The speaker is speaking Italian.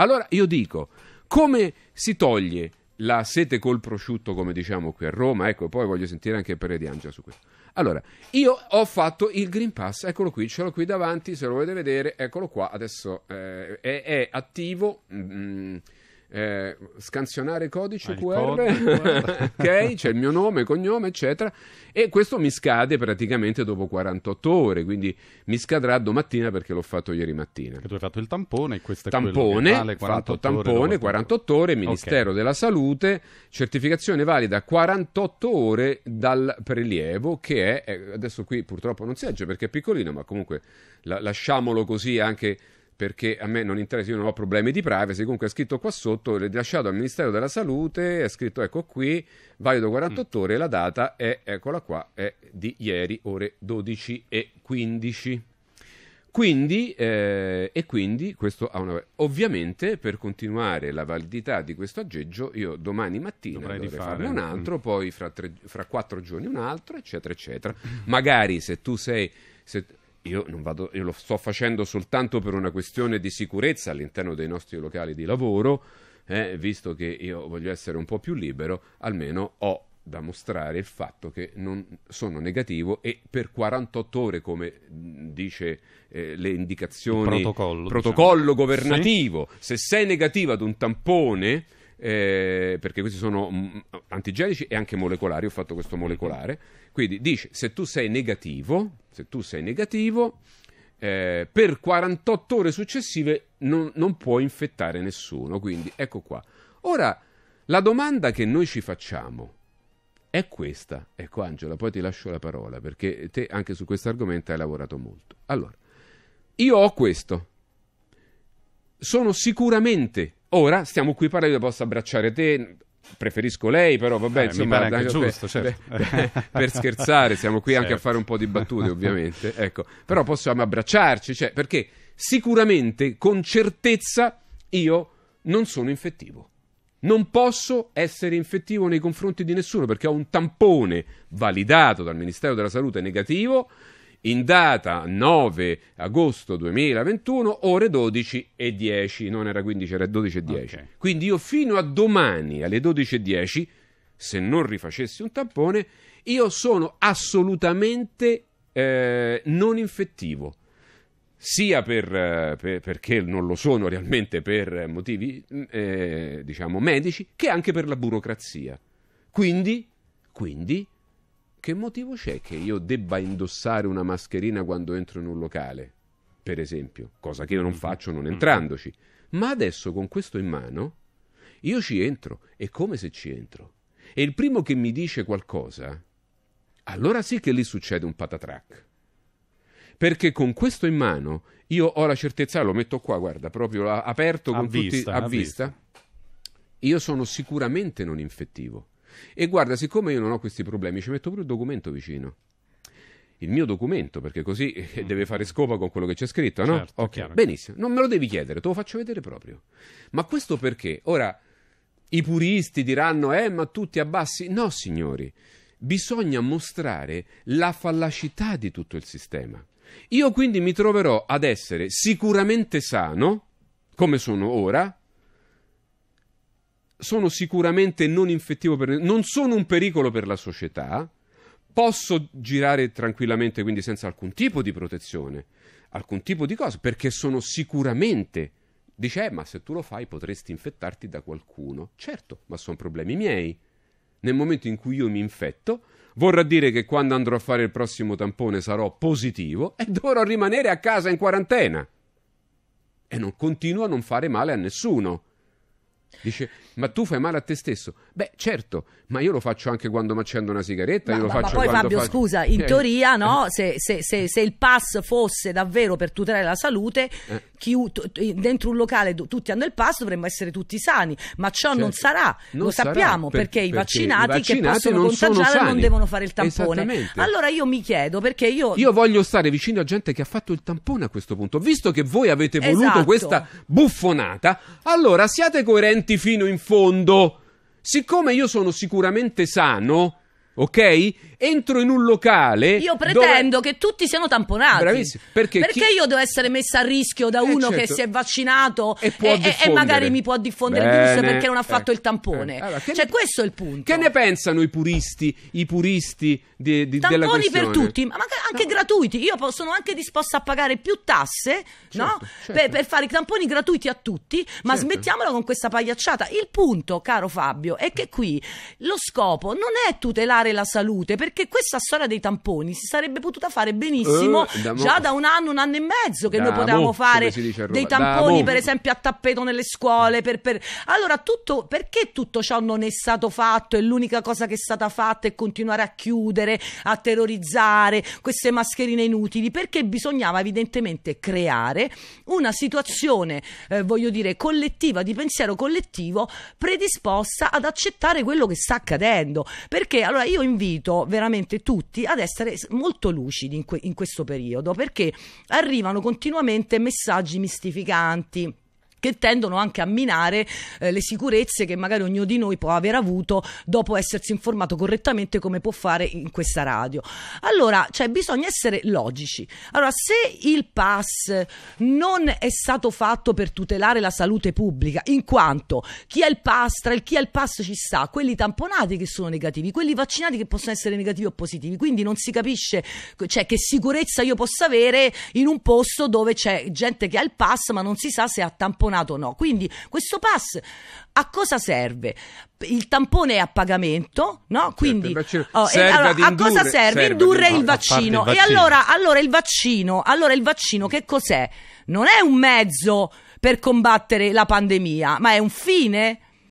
Allora io dico, come si toglie la sete col prosciutto, come diciamo qui a Roma? Ecco, poi voglio sentire anche Pere Di Angela su questo. Allora, io ho fatto il Green Pass, eccolo qui, ce l'ho qui davanti, se lo volete vedere, eccolo qua, adesso eh, è, è, attivo. Mm, mm eh, scansionare codice ah, QR, ok, c'è il mio nome, cognome, eccetera, e questo mi scade praticamente dopo 48 ore, quindi mi scadrà domattina perché l'ho fatto ieri mattina. Che tu hai fatto il tampone questo è tampone, vale fatto tampone, 48 ore, Ministero okay. della Salute, certificazione valida 48 ore dal prelievo che è, eh, adesso qui purtroppo non si legge perché è piccolino, ma comunque la, lasciamolo così anche perché a me non interessa, io non ho problemi di privacy, comunque è scritto qua sotto, rilasciato al Ministero della Salute, è scritto ecco qui, valido 48 mm. ore, la data è, eccola qua, è di ieri, ore 12 e 15. Quindi, eh, e quindi questo ha una... Ovviamente per continuare la validità di questo aggeggio io domani mattina dovrei, dovrei fare un mm. altro, mm. poi fra, tre, fra, quattro giorni un altro, eccetera, eccetera. Magari se tu sei... Se, io, vado, io lo sto facendo soltanto per una questione di sicurezza all'interno dei nostri locali di lavoro, eh, visto che io voglio essere un po' più libero, almeno ho da mostrare il fatto che non sono negativo e per 48 ore, come dice eh, le indicazioni, il protocollo, diciamo. protocollo diciamo. governativo, sì. se sei negativo ad un tampone eh, perché questi sono mm, antigenici e anche molecolari, ho fatto questo molecolare. Quindi dice, se tu sei negativo, se tu sei negativo eh, per 48 ore successive non, non puoi infettare nessuno. Quindi ecco qua. Ora, la domanda che noi ci facciamo è questa. Ecco Angela, poi ti lascio la parola perché te anche su questo argomento hai lavorato molto. Allora, io ho questo. Sono sicuramente Ora stiamo qui parlando, posso abbracciare te, preferisco lei, però eh, vabbè, eh, insomma, dai, giusto, per, certo. per, per, scherzare, siamo qui certo. anche a certo. fare un po' di battute, ovviamente. ecco, però possiamo abbracciarci, cioè, perché sicuramente con certezza io non sono infettivo. Non posso essere infettivo nei confronti di nessuno perché ho un tampone validato dal Ministero della Salute negativo in data 9 agosto 2021, ore 12 e 10, non era 15, era 12 e 10. Okay. Quindi io fino a domani alle 12 e 10, se non rifacessi un tampone, io sono assolutamente eh, non infettivo sia per, eh, per, perché non lo sono realmente per motivi mm, eh, diciamo medici, che anche per la burocrazia. Quindi, quindi che motivo c'è che io debba indossare una mascherina quando entro in un locale? Per esempio, cosa che io non faccio non entrandoci. Ma adesso con questo in mano, io ci entro, e come se ci entro. E il primo che mi dice qualcosa, allora sì che lì succede un patatrac. Perché con questo in mano io ho la certezza, lo metto qua, guarda, proprio aperto con a tutti vista, a, a vista. vista. Io sono sicuramente non infettivo e guarda, siccome io non ho questi problemi, ci metto pure il documento vicino il mio documento, perché così eh, mm. deve fare scopa con quello che c'è scritto, no? Certo, okay. Benissimo, non me lo devi chiedere, te lo faccio vedere proprio. Ma questo perché? Ora, i puristi diranno, eh, ma tutti abbassi. No, signori, bisogna mostrare la fallacità di tutto il sistema. Io quindi mi troverò ad essere sicuramente sano, come sono ora, sono sicuramente non infettivo per non sono un pericolo per la società, posso girare tranquillamente, quindi senza alcun tipo di protezione, alcun tipo di cosa, perché sono sicuramente dice eh, ma se tu lo fai potresti infettarti da qualcuno. Certo, ma sono problemi miei. Nel momento in cui io mi infetto, vorrà dire che quando andrò a fare il prossimo tampone sarò positivo e dovrò rimanere a casa in quarantena. E non continuo a non fare male a nessuno. Dice, ma tu fai male a te stesso. Beh, certo, ma io lo faccio anche quando mi accendo una sigaretta. Ma, ma, ma poi Fabio, faccio... scusa, eh. in eh. teoria, no, se, se, se, se, il pass fosse davvero per tutelare la salute, eh. chi, dentro un locale tutti hanno il pass, dovremmo essere tutti sani, ma ciò certo. non sarà, non lo sappiamo, sarà, perché, per, i, vaccinati i vaccinati che possono non contagiare non devono fare il tampone. Allora io mi chiedo, perché io... Io voglio stare vicino a gente che ha fatto il tampone a questo punto, visto che voi avete voluto esatto. questa buffonata, allora siate coerenti senti fino in fondo. Siccome io sono sicuramente sano, ok? Entro in un locale. Io pretendo dove... che tutti siano tamponati. Bravissimo. Perché, perché chi... io devo essere messa a rischio da eh, uno certo. che si è vaccinato e, e, e magari mi può diffondere Bene. il virus perché non ha fatto eh. il tampone. Eh. Allora, cioè, ne... questo è il punto. Che ne pensano i puristi, i puristi di, di, Tamponi della questione? per tutti, ma anche no. gratuiti. Io sono anche disposta a pagare più tasse certo, no? certo. Per, per, fare i tamponi gratuiti a tutti, ma certo. smettiamola con questa pagliacciata. Il punto, caro Fabio, è che qui lo scopo non è tutelare tutelare la salute, perché questa storia dei tamponi si sarebbe potuta fare benissimo eh, da già da un anno, un anno e mezzo che da noi potevamo mo, fare dei tamponi, per esempio a tappeto nelle scuole. Per, per... Allora, tutto, perché tutto ciò non è stato fatto e l'unica cosa che è stata fatta è continuare a chiudere, a terrorizzare queste mascherine inutili? Perché bisognava evidentemente creare una situazione, eh, voglio dire, collettiva, di pensiero collettivo predisposta ad accettare quello che sta accadendo. Perché allora io invito veramente tutti ad essere molto lucidi in, que- in questo periodo perché arrivano continuamente messaggi mistificanti che tendono anche a minare eh, le sicurezze che magari ognuno di noi può aver avuto dopo essersi informato correttamente come può fare in questa radio. Allora, cioè, bisogna essere logici. Allora, se il pass non è stato fatto per tutelare la salute pubblica, in quanto chi ha il pass, tra il chi ha il pass ci sta, quelli tamponati che sono negativi, quelli vaccinati che possono essere negativi o positivi, quindi non si capisce cioè, che sicurezza io possa avere in un posto dove c'è gente che ha il pass ma non si sa se ha tamponato tamponato o no. Quindi questo pass a cosa serve? Il tampone è a pagamento, no? Certo, Quindi certo, oh, allora, indurre, a cosa serve? serve indurre il vaccino. il vaccino. E allora, allora il vaccino, allora il vaccino che cos'è? Non è un mezzo per combattere la pandemia, ma è un fine